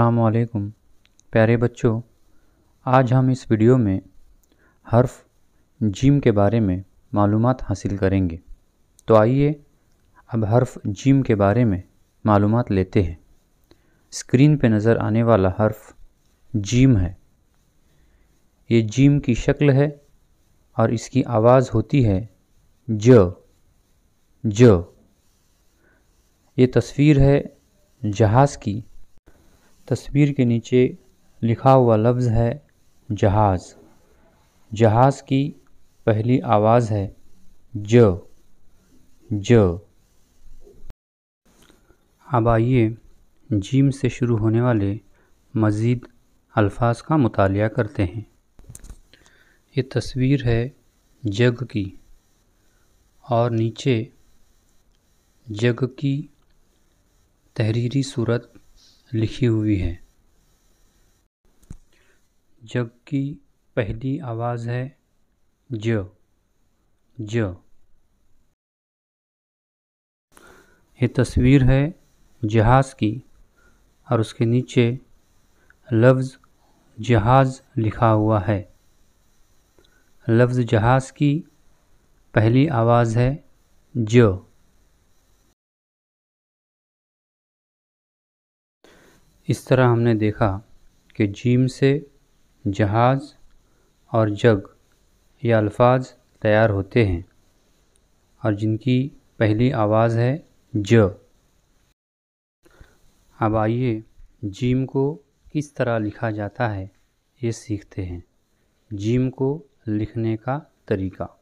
असलकुम प्यारे बच्चों आज हम इस वीडियो में हर्फ जीम के बारे में मालूम हासिल करेंगे तो आइए अब हर्फ जीम के बारे में मालूम लेते हैं स्क्रीन पर नज़र आने वाला हर्फ जीम है ये जीम की शक्ल है और इसकी आवाज़ होती है ज ज ये तस्वीर है जहाज़ की तस्वीर के नीचे लिखा हुआ लफ्ज़ है जहाज़ जहाज़ की पहली आवाज़ है ज ज अब आइए जीम से शुरू होने वाले मज़ीद अल्फाज का मुताल करते हैं ये तस्वीर है जग की और नीचे जग की तहरीरी सूरत लिखी हुई है जबकि की पहली आवाज़ है ज ज ये तस्वीर है जहाज़ की और उसके नीचे लफ्ज़ जहाज़ लिखा हुआ है लफ्ज़ जहाज़ की पहली आवाज़ है ज इस तरह हमने देखा कि जीम से जहाज़ और जग ये अल्फाज तैयार होते हैं और जिनकी पहली आवाज़ है ज अब आइए जीम को किस तरह लिखा जाता है ये सीखते हैं जीम को लिखने का तरीका